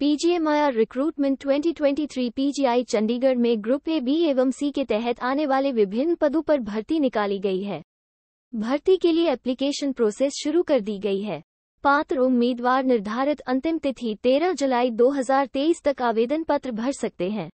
पीजीएमआईआर recruitment 2023 PGI Chandigarh में group A B एवं सी के तहत आने वाले विभिन्न पदों पर भर्ती निकाली गई है भर्ती के लिए एप्लीकेशन प्रोसेस शुरू कर दी गई है पात्र उम्मीदवार निर्धारित अंतिम तिथि 13 जुलाई 2023 तक आवेदन पत्र भर सकते हैं